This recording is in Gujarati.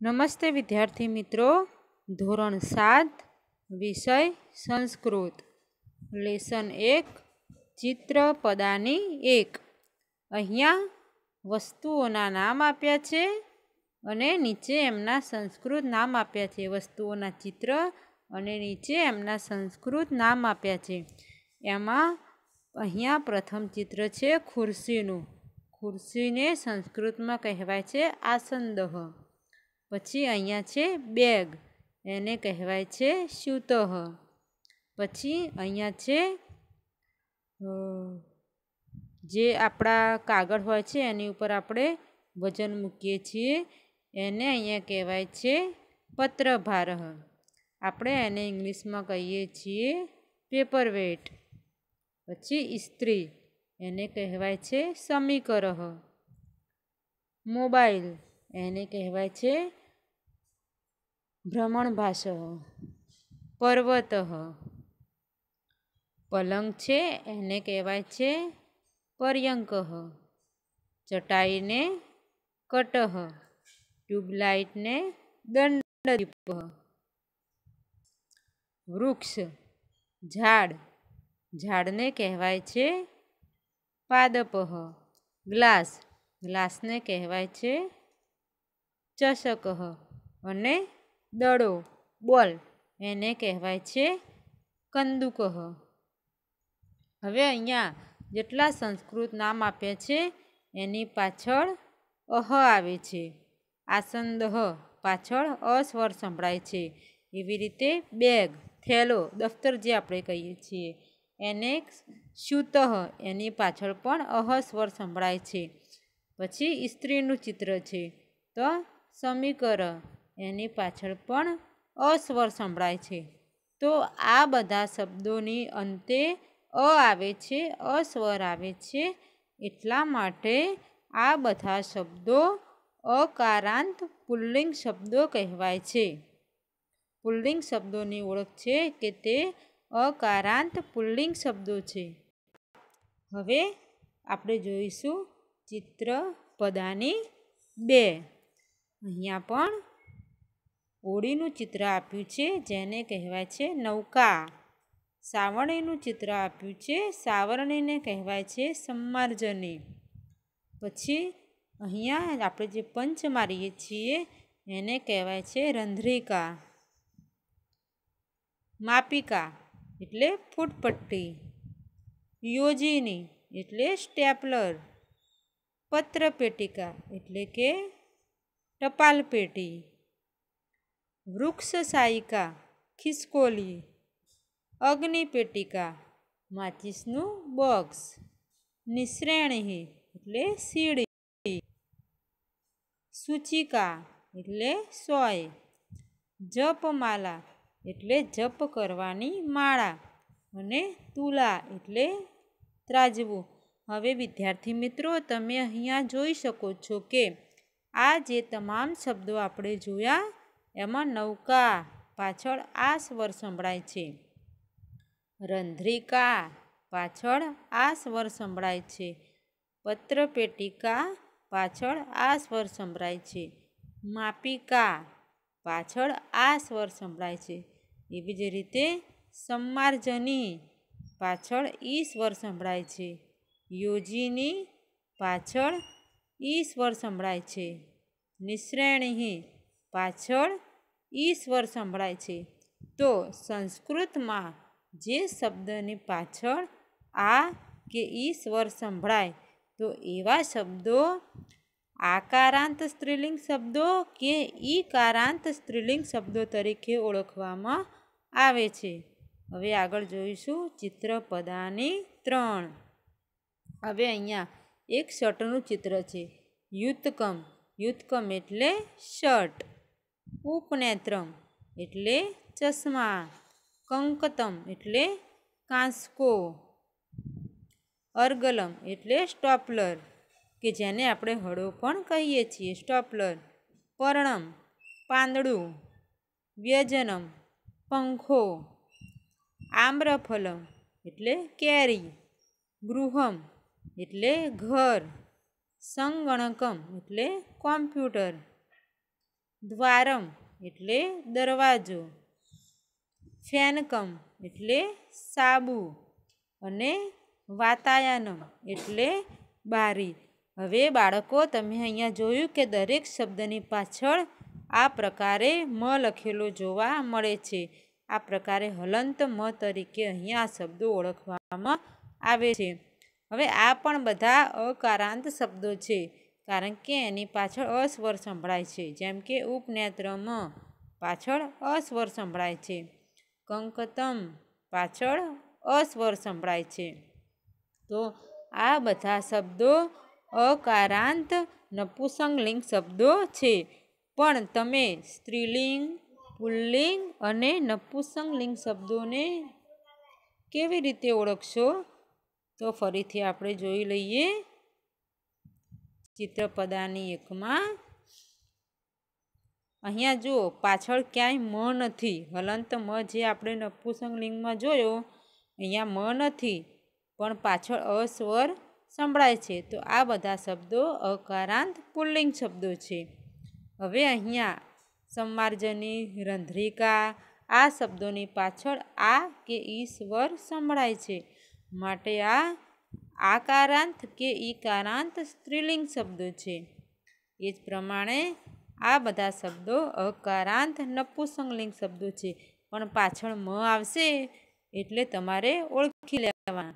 નમસ્તે વિદ્યાર્થી મિત્રો ધોરણ સાત વિષય સંસ્કૃત લેસન એક ચિત્ર પદાની એક અહીંયા વસ્તુઓના નામ આપ્યા છે અને નીચે એમના સંસ્કૃત નામ આપ્યા છે વસ્તુઓના ચિત્ર અને નીચે એમના સંસ્કૃત નામ આપ્યા છે એમાં અહીંયા પ્રથમ ચિત્ર છે ખુરશીનું ખુરશીને સંસ્કૃતમાં કહેવાય છે આસંદહ પછી અહીંયા છે બેગ એને કહેવાય છે સ્યુતઃ પછી અહીંયા છે જે આપણા કાગળ હોય છે એની ઉપર આપણે વજન મૂકીએ છીએ એને અહીંયા કહેવાય છે પત્રભાર આપણે એને ઇંગ્લિશમાં કહીએ છીએ પેપર વેટ પછી ઇસ્ત્રી એને કહેવાય છે સમીકરહ મોબાઈલ એને કહેવાય છે ભ્રમણભાષ પર્વત પલંગ છે એને કહેવાય છે પર્યંક ચટાઈને કટહ ટ્યુબલાઇટને દંડદીપ વૃક્ષ ઝાડ ઝાડને કહેવાય છે પાદપહ ગ્લાસ ગ્લાસને કહેવાય છે ચષક અને દડો બોલ એને કહેવાય છે કંદુકહ હવે અહીંયા જેટલા સંસ્કૃત નામ આપ્યા છે એની પાછળ અહ આવે છે આસંદહ પાછળ અસ્વર સંભળાય છે એવી રીતે બેગ થેલો દફતર જે આપણે કહીએ છીએ એને શ્યુતઃ એની પાછળ પણ અહ સ્વર સંભળાય છે પછી સ્ત્રીનું ચિત્ર છે તો સમીકર એની પાછળ પણ અસ્વર સંભળાય છે તો આ બધા શબ્દોની અંતે અ આવે છે અસ્વર આવે છે એટલા માટે આ બધા શબ્દો અકારાંત પુલ્લિંગ શબ્દો કહેવાય છે પુલ્લિંગ શબ્દોની ઓળખ છે કે તે અકારાંત પુલ્લિંગ શબ્દો છે હવે આપણે જોઈશું ચિત્ર પદાની બે અહીંયા પણ હોળીનું ચિત્ર આપ્યું છે જેને કહેવાય છે નૌકા સાવરણીનું ચિત્ર આપ્યું છે સાવરણીને કહેવાય છે સંમાર્જની પછી અહીંયા આપણે જે પંચ મારીએ છીએ એને કહેવાય છે રંધ્રિકા માપિકા એટલે ફૂટપટ્ટી યોજીની એટલે સ્ટેપલર પત્રપેટિકા એટલે કે ટપાલ પેટી વૃક્ષ સાયિકા ખિસકોલી અગ્નિ પેટિકા માચિસનું બોક્સ નિશ્રેણી એટલે સીડી સૂચિકા એટલે સોય જપમાલા એટલે જપ કરવાની માળા અને તુલા એટલે ત્રાજવું હવે વિદ્યાર્થી મિત્રો તમે અહીંયા જોઈ શકો છો કે આ જે તમામ શબ્દો આપણે જોયા એમાં નૌકા પાછળ આ સ્વર સંભળાય છે રંધ્રિકા પાછળ આ સ્વર સંભળાય છે પત્રપેટિકા પાછળ આ સ્વર સંભળાય છે માપિકા પાછળ આ સ્વર સંભળાય છે એવી જ રીતે સમાર્જની પાછળ ઈ સ્વર સંભળાય છે યોજીની પાછળ ઈ સ્વર સંભળાય છે નિશ્રેણી પાછળ ઈ સ્વર સંભળાય છે તો સંસ્કૃતમાં જે શબ્દની પાછળ આ કે ઈ સ્વર સંભળાય તો એવા શબ્દો આકારાંત સ્ત્રીલિંગ શબ્દો કે ઈકારાંત સ્ત્રીલિંગ શબ્દો તરીકે ઓળખવામાં આવે છે હવે આગળ જોઈશું ચિત્રપદાની ત્રણ હવે અહીંયા એક શર્ટનું ચિત્ર છે યુતકમ યુતકમ એટલે શર્ટ ઉપનેત્રમ એટલે ચશ્મા કંકતમ એટલે કાંસકો અર્ગલમ એટલે સ્ટોપલર કે જેને આપણે હળો પણ કહીએ છીએ સ્ટોપલર પર્ણમ પાંદડું વ્યજનમ પંખો આમ્રફલમ એટલે કેરી ગૃહમ એટલે ઘર સંગણકમ એટલે કોમ્પ્યુટર દ્વારમ એટલે દરવાજો ફેનકમ એટલે સાબુ અને વાતાયનમ એટલે બારી હવે બાળકો તમે અહીંયા જોયું કે દરેક શબ્દની પાછળ આ પ્રકારે મ લખેલો જોવા મળે છે આ પ્રકારે હલંત મ તરીકે અહીંયા આ શબ્દો ઓળખવામાં આવે છે હવે આ પણ બધા અકારાંત શબ્દો છે કારણ કે એની પાછળ અસ્વર સંભળાય છે જેમ કે ઉપનેત્રમ પાછળ અસ્વર સંભળાય છે કંકતમ પાછળ અસ્વર સંભળાય છે તો આ બધા શબ્દો અકારાંત નપુસંગલિંગ શબ્દો છે પણ તમે સ્ત્રીલિંગ પુલ્લિંગ અને નપુસંગલિંગ શબ્દોને કેવી રીતે ઓળખશો તો ફરીથી આપણે જોઈ લઈએ ચિત્રપદાની એકમાં અહીંયા જુઓ પાછળ ક્યાંય મ નથી હલંત મ જે આપણે નપુસંગલિંગમાં જોયો અહીંયા મ નથી પણ પાછળ અસ્વર સંભળાય છે તો આ બધા શબ્દો અકારાંત પુલ્લિંગ શબ્દો છે હવે અહીંયા સંમાર્જની રંધ્રિકા આ શબ્દોની પાછળ આ કે ઈ સ્વર સંભળાય છે માટે આ આકારાંત કે ઈકારાંત સ્ત્રીલિંગ શબ્દો છે એ જ પ્રમાણે આ બધા શબ્દો અકારાંત નપુસંગલિંગ શબ્દો છે પણ પાછળ મ આવશે એટલે તમારે ઓળખી લેવા